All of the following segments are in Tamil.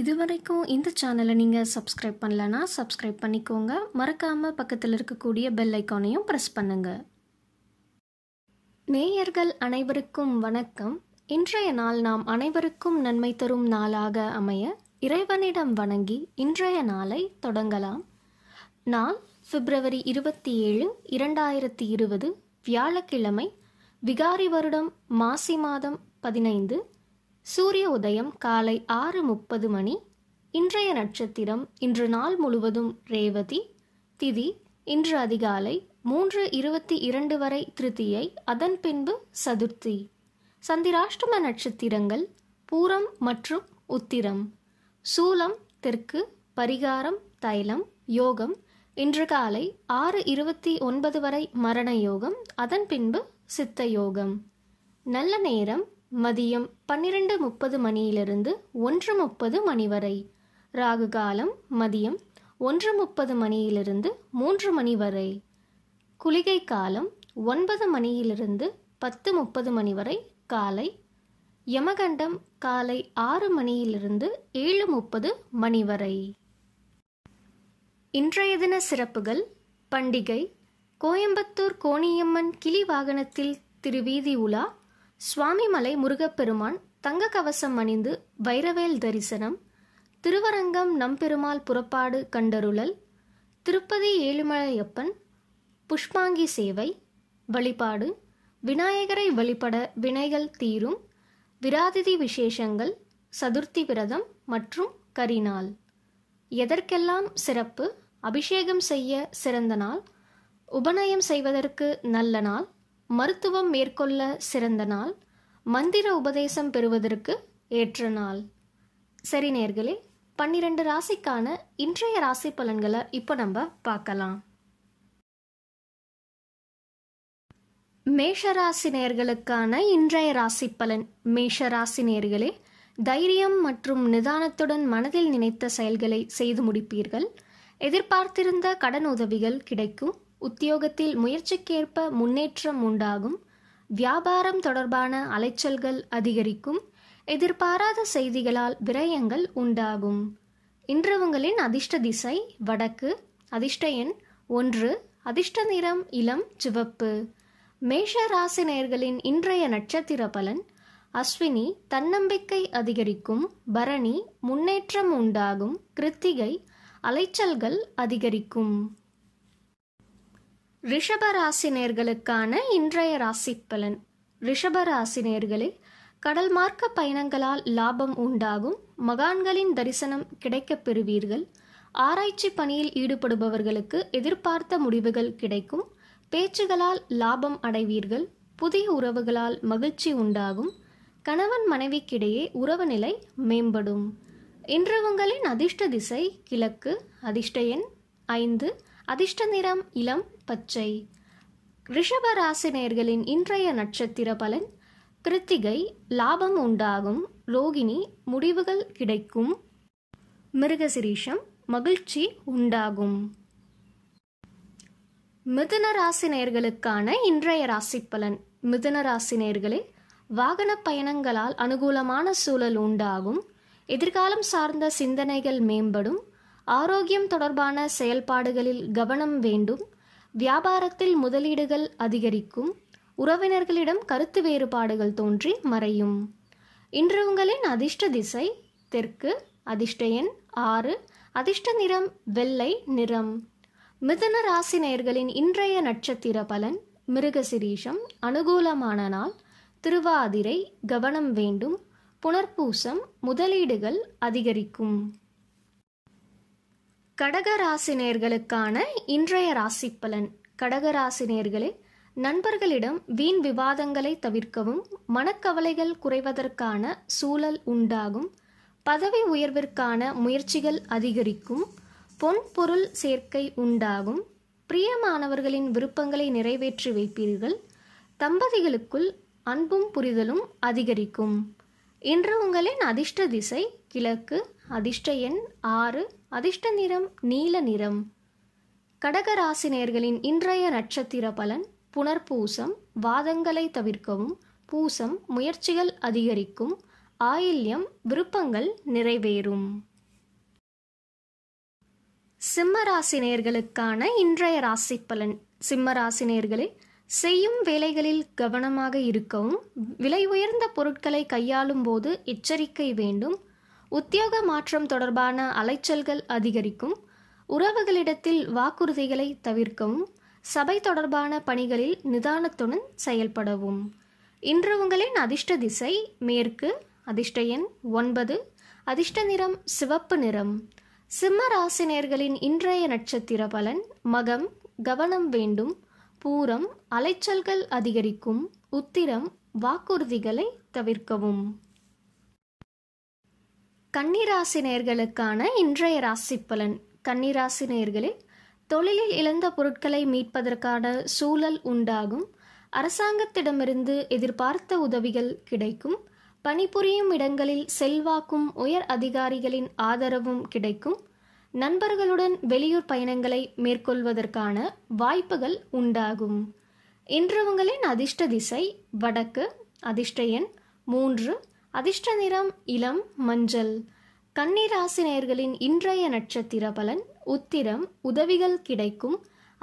இது வரைக்கும் இந்த சேனலை நீங்கள் சப்ஸ்கிரைப் பண்ணலன்னா சப்ஸ்கிரைப் பண்ணிக்கோங்க மறக்காமல் பக்கத்தில் இருக்கக்கூடிய பெல் ஐக்கானையும் ப்ரெஸ் பண்ணுங்கள் நேயர்கள் அனைவருக்கும் வணக்கம் இன்றைய நாள் நாம் அனைவருக்கும் நன்மை தரும் நாளாக அமைய இறைவனிடம் வணங்கி இன்றைய நாளை தொடங்கலாம் நாள் பிப்ரவரி இருபத்தி ஏழு இரண்டாயிரத்தி இருபது வியாழக்கிழமை விகாரி வருடம் மாசி மாதம் பதினைந்து சூரிய உதயம் காலை ஆறு முப்பது மணி இன்றைய நட்சத்திரம் இன்று நாள் முழுவதும் ரேவதி திதி இன்று அதிகாலை மூன்று இருபத்தி இரண்டு வரை திருத்தியை அதன் பின்பு சதுர்த்தி சந்திராஷ்டம நட்சத்திரங்கள் பூரம் மற்றும் உத்திரம் சூலம் தெற்கு பரிகாரம் தைலம் யோகம் இன்று காலை ஆறு இருபத்தி ஒன்பது வரை மரண யோகம் அதன் பின்பு சித்த யோகம் நல்ல நேரம் மதியம் பன்னிரண்டு முப்பது மணியிலிருந்து ஒன்று முப்பது மணி வரை ராகு காலம் மதியம் ஒன்று முப்பது மணியிலிருந்து மூன்று மணி வரை குளிகை காலம் ஒன்பது மணியிலிருந்து பத்து முப்பது மணி வரை காலை யமகண்டம் காலை ஆறு மணியிலிருந்து ஏழு முப்பது மணி வரை இன்றைய தின சிறப்புகள் பண்டிகை கோயம்புத்தூர் கோணியம்மன் கிளி வாகனத்தில் திருவீதி உலா சுவாமிமலை முருகப்பெருமான் தங்க கவசம் அணிந்து வைரவேல் தரிசனம் திருவரங்கம் நம்பெருமாள் புறப்பாடு கண்டருளல் திருப்பதி ஏழுமலையப்பன் புஷ்பாங்கி சேவை வழிபாடு விநாயகரை வழிபட வினைகள் தீரும் விராதிதி விசேஷங்கள் சதுர்த்தி விரதம் மற்றும் கரிநாள் எதற்கெல்லாம் சிறப்பு அபிஷேகம் செய்ய சிறந்த நாள் உபநயம் செய்வதற்கு நல்ல நாள் மருத்துவம் மேற்கொள்ள சிறந்த நாள் மந்திர உபதேசம் பெறுவதற்கு ஏற்ற நாள் சரி நேர்களே பன்னிரண்டு ராசிக்கான இன்றைய ராசி பலன்களை இப்போ நம்ம பார்க்கலாம் மேஷராசி நேர்களுக்கான இன்றைய ராசி பலன் மேஷராசி நேர்களே தைரியம் மற்றும் நிதானத்துடன் மனதில் நினைத்த செயல்களை செய்து முடிப்பீர்கள் எதிர்பார்த்திருந்த கடன் உதவிகள் கிடைக்கும் உத்தியோகத்தில் முயற்சிக்கேற்ப முன்னேற்றம் உண்டாகும் வியாபாரம் தொடர்பான அலைச்சல்கள் அதிகரிக்கும் எதிர்பாராத செய்திகளால் விரயங்கள் உண்டாகும் இன்று உங்களின் அதிர்ஷ்ட திசை வடக்கு அதிர்ஷ்ட எண் ஒன்று அதிர்ஷ்ட நிறம் இளம் சிவப்பு மேஷ ராசினியர்களின் இன்றைய நட்சத்திர பலன் அஸ்வினி தன்னம்பிக்கை அதிகரிக்கும் பரணி முன்னேற்றம் உண்டாகும் கிருத்திகை அலைச்சல்கள் அதிகரிக்கும் ரிஷபராசினியர்களுக்கான இன்றைய ராசி பலன் ரிஷபராசினியர்களே கடல் மார்க்க பயணங்களால் லாபம் உண்டாகும் மகான்களின் தரிசனம் கிடைக்கப் பெறுவீர்கள் ஆராய்ச்சி பணியில் ஈடுபடுபவர்களுக்கு எதிர்பார்த்த முடிவுகள் கிடைக்கும் பேச்சுகளால் லாபம் அடைவீர்கள் புதிய உறவுகளால் மகிழ்ச்சி உண்டாகும் கணவன் மனைவிக்கிடையே உறவு நிலை மேம்படும் இன்று உங்களின் அதிர்ஷ்ட திசை கிழக்கு அதிர்ஷ்ட எண் ஐந்து அதிர்ஷ்ட நிறம் இளம் பச்சை ரிஷபராசினியர்களின் இன்றைய நட்சத்திர பலன் கிருத்திகை லாபம் உண்டாகும் ரோகிணி முடிவுகள் கிடைக்கும் மிருகசிரீஷம் மகிழ்ச்சி உண்டாகும் மிதுன நேர்களுக்கான இன்றைய ராசி பலன் மிதுன நேர்களே வாகன பயணங்களால் அனுகூலமான சூழல் உண்டாகும் எதிர்காலம் சார்ந்த சிந்தனைகள் மேம்படும் ஆரோக்கியம் தொடர்பான செயல்பாடுகளில் கவனம் வேண்டும் வியாபாரத்தில் முதலீடுகள் அதிகரிக்கும் உறவினர்களிடம் கருத்து வேறுபாடுகள் தோன்றி மறையும் இன்று உங்களின் அதிர்ஷ்ட திசை தெற்கு அதிர்ஷ்ட எண் ஆறு அதிர்ஷ்ட நிறம் வெள்ளை நிறம் மிதன ராசி இன்றைய நட்சத்திர பலன் மிருகசிரீஷம் அனுகூலமான நாள் திருவாதிரை கவனம் வேண்டும் புனர்பூசம் முதலீடுகள் அதிகரிக்கும் கடகராசினியர்களுக்கான இன்றைய ராசி பலன் கடகராசினியர்களே நண்பர்களிடம் வீண் விவாதங்களை தவிர்க்கவும் மனக்கவலைகள் குறைவதற்கான சூழல் உண்டாகும் பதவி உயர்விற்கான முயற்சிகள் அதிகரிக்கும் பொன் பொருள் சேர்க்கை உண்டாகும் பிரியமானவர்களின் விருப்பங்களை நிறைவேற்றி வைப்பீர்கள் தம்பதிகளுக்குள் அன்பும் புரிதலும் அதிகரிக்கும் இன்று உங்களின் அதிர்ஷ்ட திசை கிழக்கு அதிர்ஷ்ட எண் ஆறு அதிர்ஷ்ட நிறம் நீல நிறம் கடகராசினியர்களின் இன்றைய நட்சத்திர பலன் புனர்பூசம் வாதங்களை தவிர்க்கவும் பூசம் முயற்சிகள் அதிகரிக்கும் ஆயில்யம் விருப்பங்கள் நிறைவேறும் சிம்மராசினியர்களுக்கான இன்றைய ராசி பலன் சிம்மராசினியர்களே செய்யும் வேலைகளில் கவனமாக இருக்கவும் விலை உயர்ந்த பொருட்களை கையாளும் போது எச்சரிக்கை வேண்டும் உத்தியோக மாற்றம் தொடர்பான அலைச்சல்கள் அதிகரிக்கும் உறவுகளிடத்தில் வாக்குறுதிகளை தவிர்க்கவும் சபை தொடர்பான பணிகளில் நிதானத்துடன் செயல்படவும் இன்று உங்களின் அதிர்ஷ்ட திசை மேற்கு அதிர்ஷ்ட எண் ஒன்பது அதிர்ஷ்ட நிறம் சிவப்பு நிறம் சிம்ம ராசினியர்களின் இன்றைய நட்சத்திர பலன் மகம் கவனம் வேண்டும் பூரம் அலைச்சல்கள் அதிகரிக்கும் உத்திரம் வாக்குறுதிகளை தவிர்க்கவும் கன்னிராசி நேர்களுக்கான இன்றைய ராசி பலன் கன்னிராசி தொழிலில் இழந்த பொருட்களை மீட்பதற்கான சூழல் உண்டாகும் அரசாங்கத்திடமிருந்து எதிர்பார்த்த உதவிகள் கிடைக்கும் பணிபுரியும் இடங்களில் செல்வாக்கும் உயர் அதிகாரிகளின் ஆதரவும் கிடைக்கும் நண்பர்களுடன் வெளியூர் பயணங்களை மேற்கொள்வதற்கான வாய்ப்புகள் உண்டாகும் இன்று உங்களின் அதிர்ஷ்ட திசை வடக்கு அதிர்ஷ்ட எண் மூன்று அதிர்ஷ்ட நிறம் இளம் மஞ்சள் கன்னிராசினியர்களின் இன்றைய நட்சத்திர பலன் உத்திரம் உதவிகள் கிடைக்கும்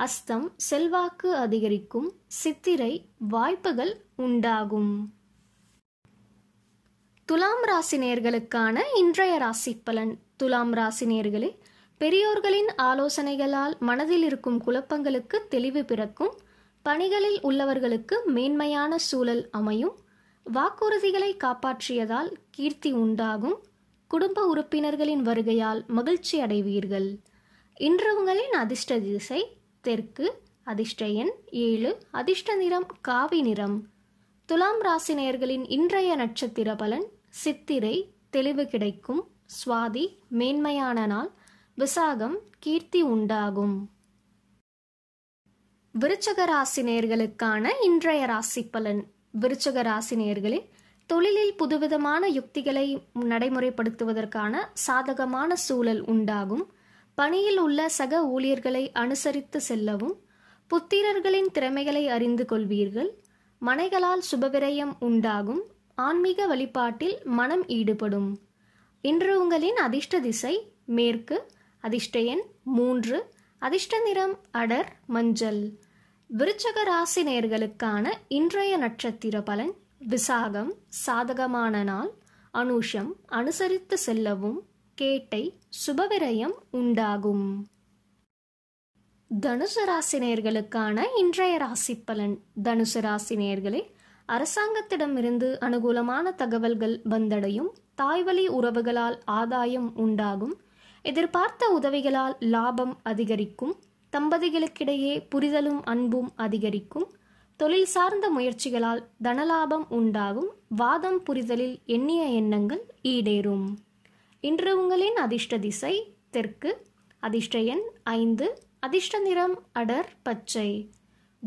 அஸ்தம் செல்வாக்கு அதிகரிக்கும் சித்திரை வாய்ப்புகள் உண்டாகும் துலாம் ராசினியர்களுக்கான இன்றைய ராசி பலன் துலாம் ராசினியர்களே பெரியோர்களின் ஆலோசனைகளால் மனதில் இருக்கும் குழப்பங்களுக்கு தெளிவு பிறக்கும் பணிகளில் உள்ளவர்களுக்கு மேன்மையான சூழல் அமையும் வாக்குறுதிகளை காப்பாற்றியதால் கீர்த்தி உண்டாகும் குடும்ப உறுப்பினர்களின் வருகையால் மகிழ்ச்சி அடைவீர்கள் இன்று உங்களின் அதிர்ஷ்ட திசை தெற்கு அதிர்ஷ்ட எண் ஏழு அதிர்ஷ்ட நிறம் காவி நிறம் துலாம் ராசினியர்களின் இன்றைய நட்சத்திர பலன் சித்திரை தெளிவு கிடைக்கும் சுவாதி மேன்மையான நாள் விசாகம் கீர்த்தி உண்டாகும் விருச்சக ராசினியர்களுக்கான இன்றைய ராசி பலன் விருச்சக நேர்களே தொழிலில் புதுவிதமான யுக்திகளை நடைமுறைப்படுத்துவதற்கான சாதகமான சூழல் உண்டாகும் பணியில் உள்ள சக ஊழியர்களை அனுசரித்து செல்லவும் புத்திரர்களின் திறமைகளை அறிந்து கொள்வீர்கள் மனைகளால் சுபவிரயம் உண்டாகும் ஆன்மீக வழிபாட்டில் மனம் ஈடுபடும் இன்று உங்களின் அதிர்ஷ்ட திசை மேற்கு அதிர்ஷ்ட எண் மூன்று அதிர்ஷ்ட நிறம் அடர் மஞ்சள் விருச்சக ராசி நேர்களுக்கான இன்றைய நட்சத்திர பலன் விசாகம் சாதகமான நாள் அனுஷம் அனுசரித்து செல்லவும் கேட்டை சுபவிரயம் உண்டாகும் தனுசு நேர்களுக்கான இன்றைய ராசி பலன் தனுசு ராசினியர்களே அரசாங்கத்திடமிருந்து அனுகூலமான தகவல்கள் வந்தடையும் தாய்வழி உறவுகளால் ஆதாயம் உண்டாகும் எதிர்பார்த்த உதவிகளால் லாபம் அதிகரிக்கும் தம்பதிகளுக்கிடையே புரிதலும் அன்பும் அதிகரிக்கும் தொழில் சார்ந்த முயற்சிகளால் தனலாபம் உண்டாகும் வாதம் புரிதலில் எண்ணிய எண்ணங்கள் ஈடேறும் இன்று உங்களின் அதிர்ஷ்ட திசை தெற்கு அதிர்ஷ்ட எண் ஐந்து அதிர்ஷ்ட நிறம் அடர் பச்சை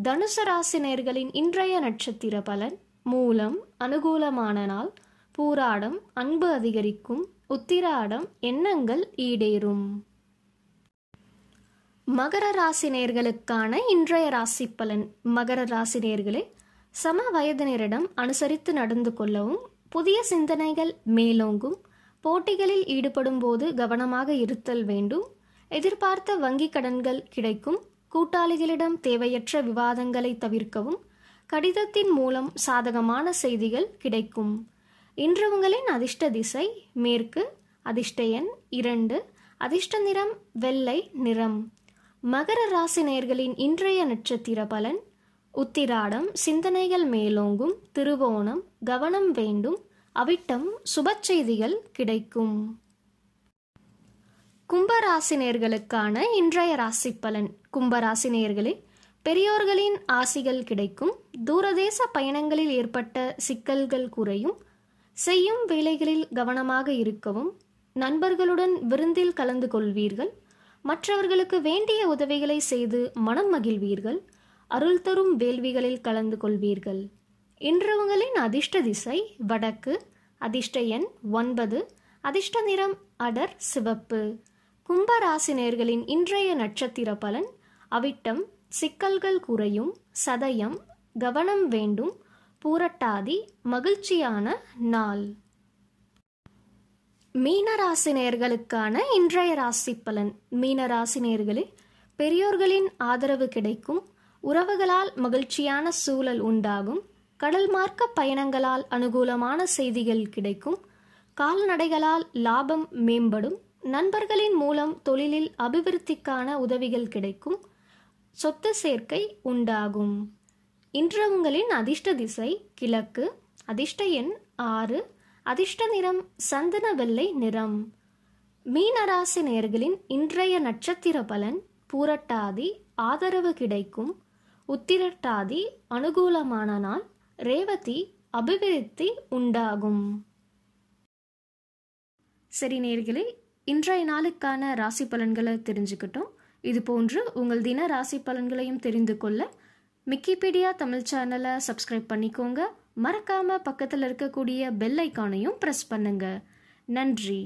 தனுசு ராசினியர்களின் இன்றைய நட்சத்திர பலன் மூலம் அனுகூலமான நாள் பூராடம் அன்பு அதிகரிக்கும் உத்திராடம் எண்ணங்கள் ஈடேறும் மகர ராசி நேர்களுக்கான இன்றைய ராசி பலன் மகர ராசி நேர்களே சம வயதினரிடம் அனுசரித்து நடந்து கொள்ளவும் புதிய சிந்தனைகள் மேலோங்கும் போட்டிகளில் ஈடுபடும் போது கவனமாக இருத்தல் வேண்டும் எதிர்பார்த்த வங்கி கடன்கள் கிடைக்கும் கூட்டாளிகளிடம் தேவையற்ற விவாதங்களை தவிர்க்கவும் கடிதத்தின் மூலம் சாதகமான செய்திகள் கிடைக்கும் இன்று உங்களின் அதிர்ஷ்ட திசை மேற்கு அதிர்ஷ்ட எண் இரண்டு அதிர்ஷ்ட நிறம் வெள்ளை நிறம் மகர ராசி நேர்களின் இன்றைய நட்சத்திர பலன் உத்திராடம் சிந்தனைகள் மேலோங்கும் திருவோணம் கவனம் வேண்டும் அவிட்டம் சுப செய்திகள் கிடைக்கும் கும்பராசினியர்களுக்கான இன்றைய ராசி பலன் கும்பராசினியர்களே பெரியோர்களின் ஆசிகள் கிடைக்கும் தூரதேச பயணங்களில் ஏற்பட்ட சிக்கல்கள் குறையும் செய்யும் வேலைகளில் கவனமாக இருக்கவும் நண்பர்களுடன் விருந்தில் கலந்து கொள்வீர்கள் மற்றவர்களுக்கு வேண்டிய உதவிகளை செய்து மனம் மகிழ்வீர்கள் அருள் தரும் வேள்விகளில் கலந்து கொள்வீர்கள் இன்று உங்களின் அதிர்ஷ்ட திசை வடக்கு அதிர்ஷ்ட எண் ஒன்பது அதிர்ஷ்ட நிறம் அடர் சிவப்பு கும்பராசினியர்களின் இன்றைய நட்சத்திர பலன் அவிட்டம் சிக்கல்கள் குறையும் சதயம் கவனம் வேண்டும் பூரட்டாதி மகிழ்ச்சியான நாள் மீனராசினியர்களுக்கான இன்றைய ராசி பலன் மீனராசினியர்களே பெரியோர்களின் ஆதரவு கிடைக்கும் உறவுகளால் மகிழ்ச்சியான சூழல் உண்டாகும் கடல் மார்க்க பயணங்களால் அனுகூலமான செய்திகள் கிடைக்கும் கால்நடைகளால் லாபம் மேம்படும் நண்பர்களின் மூலம் தொழிலில் அபிவிருத்திக்கான உதவிகள் கிடைக்கும் சொத்து சேர்க்கை உண்டாகும் இன்று உங்களின் அதிர்ஷ்ட திசை கிழக்கு அதிர்ஷ்ட எண் ஆறு அதிர்ஷ்ட நிறம் சந்தன வெள்ளை நிறம் மீனராசி நேர்களின் இன்றைய நட்சத்திர பலன் பூரட்டாதி ஆதரவு கிடைக்கும் உத்திரட்டாதி அனுகூலமான நாள் ரேவதி அபிவிருத்தி உண்டாகும் சரி நேர்களே இன்றைய நாளுக்கான ராசி பலன்களை தெரிஞ்சுக்கிட்டோம் இது போன்று உங்கள் தின ராசி பலன்களையும் தெரிந்து கொள்ள விக்கிபீடியா தமிழ் சேனலை சப்ஸ்கிரைப் பண்ணிக்கோங்க மறக்காமல் பக்கத்தில் இருக்கக்கூடிய பெல் ஐக்கானையும் ப்ரெஸ் பண்ணுங்கள் நன்றி